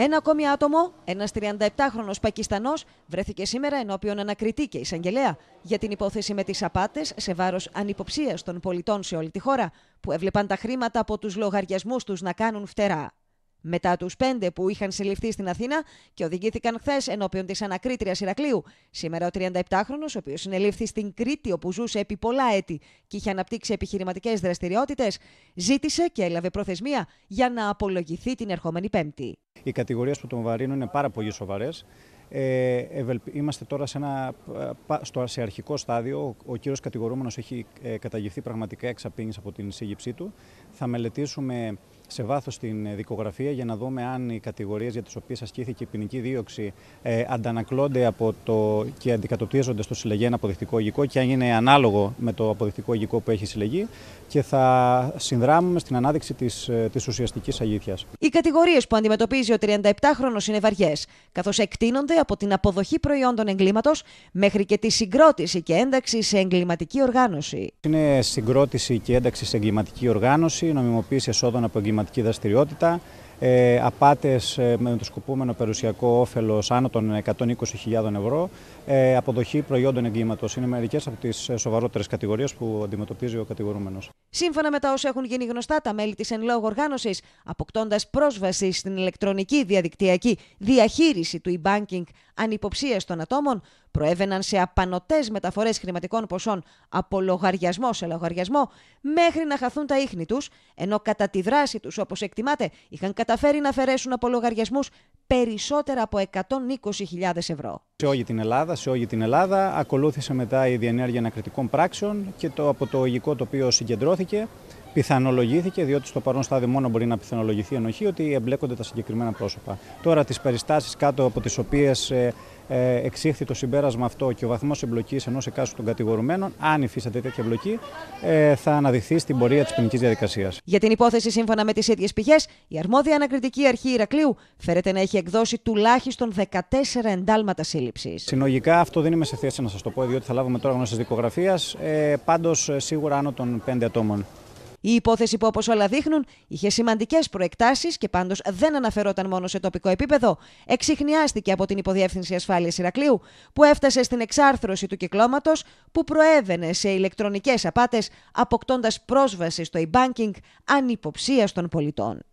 Ένα ακόμη άτομο, ένας 37χρονο Πακιστανός, βρέθηκε σήμερα ενώπιον ανακριτή και εισαγγελέα για την υπόθεση με τις απάτες σε βάρος ανυποψίας των πολιτών σε όλη τη χώρα, που έβλεπαν τα χρήματα από τους λογαριασμούς τους να κάνουν φτερά. Μετά τους πέντε που είχαν συλληφθεί στην Αθήνα και οδηγήθηκαν χθες ενώπιον της ανακρίτριας Ηρακλείου, σήμερα ο 37χρονο, ο οποίος συνελήφθη στην Κρήτη, όπου ζούσε επί πολλά έτη και είχε αναπτύξει επιχειρηματικές δραστηριότητες, ζήτησε και έλαβε προθεσμία για να απολογηθεί την ερχόμενη Πέμπτη. Οι κατηγορίες που τον βαρύνουν είναι πάρα πολύ σοβαρές ε, είμαστε τώρα σε, ένα, ε, στο, σε αρχικό στάδιο. Ο κύριος κατηγορούμενος έχει ε, καταγηθεί πραγματικά εξαπίνης από την σύγγυψή του. Θα μελετήσουμε σε βάθος την δικογραφία για να δούμε αν οι κατηγορίες για τις οποίες ασκήθηκε η ποινική δίωξη αντανακλώνται από το, και αντικατοπτρίζονται στο συλλεγέν αποδεικτικό υγικό και αν είναι ανάλογο με το αποδεικτικό υγικό που έχει συλλεγεί και θα συνδράμουμε στην ανάδειξη της, της ουσιαστικής αλήθειας. Οι κατηγορίες που αντιμετωπίζει ο 37χρονος είναι βαριές, καθώς εκτείνονται από την αποδοχή προϊόντων εγκλήματος μέχρι και τη συγκρότηση και ένταξη σε εγκληματική οργάνωση. Είναι συγκρότηση και ένταξη σε εγκληματική οργάνωση, νομιμοποίηση εσόδων από εγκληματική δραστηριότητα, ε, απάτες ε, με το σκοπούμενο περιουσιακό όφελος άνω των 120.000 ευρώ, ε, αποδοχή προϊόντων εγκλήματος. Είναι μερικές από τις ε, σοβαρότερες κατηγορίες που αντιμετωπίζει ο κατηγορούμενος. Σύμφωνα με τα όσα έχουν γίνει γνωστά, τα μέλη της εν λόγω οργάνωσης, αποκτώντας πρόσβαση στην ηλεκτρονική διαδικτυακή διαχείριση του e-banking Ανυποψίες των ατόμων προέβαιναν σε απανοτές μεταφορές χρηματικών ποσών από λογαριασμό σε λογαριασμό μέχρι να χαθούν τα ίχνη τους, ενώ κατά τη δράση τους, όπως εκτιμάται, είχαν καταφέρει να αφαιρέσουν από λογαριασμούς περισσότερα από 120.000 ευρώ. Σε όλη την Ελλάδα, σε όλη την Ελλάδα ακολούθησε μετά η διενέργεια ανακριτικών πράξεων και το, από το το οποίο συγκεντρώθηκε πιθανολογήθηκε, διότι στο παρόν στάδιο μόνο μπορεί να πιθανολογηθεί η ενοχή, ότι εμπλέκονται τα συγκεκριμένα πρόσωπα. Τώρα, τις περιστάσεις κάτω από τις οποίες ε, ε, εξήχθη το συμπέρασμα αυτό και ο βαθμός εμπλοκής ενός εκάστου των κατηγορουμένων, αν υφίσταται τέτοια εμπλοκή, ε, θα αναδειχθεί στην πορεία της ποινικής διαδικασίας. Για την υπόθεση, σύμφωνα με τις ίδιες πηγές, η αρμόδια ανακριτική αρχή Ηρακλείου φέρεται να έχει εκδώσει τουλάχιστον 14 εντάλματα σύλληψης. Συνολικά, αυτό δεν είμαι σε θέση να σας το πω, διότι θα λάβουμε τώρα γνώση δικογραφία. Πάντω, σίγουρα άνω των 5 ατόμων. Η υπόθεση που όπως όλα δείχνουν είχε σημαντικές προεκτάσεις και πάντως δεν αναφερόταν μόνο σε τοπικό επίπεδο, εξηχνιάστηκε από την Υποδιεύθυνση Ασφάλειας Ηρακλείου, που έφτασε στην εξάρθρωση του κυκλώματος που προέβαινε σε ηλεκτρονικές απάτες, αποκτώντας πρόσβαση στο e-banking ανυποψίας των πολιτών.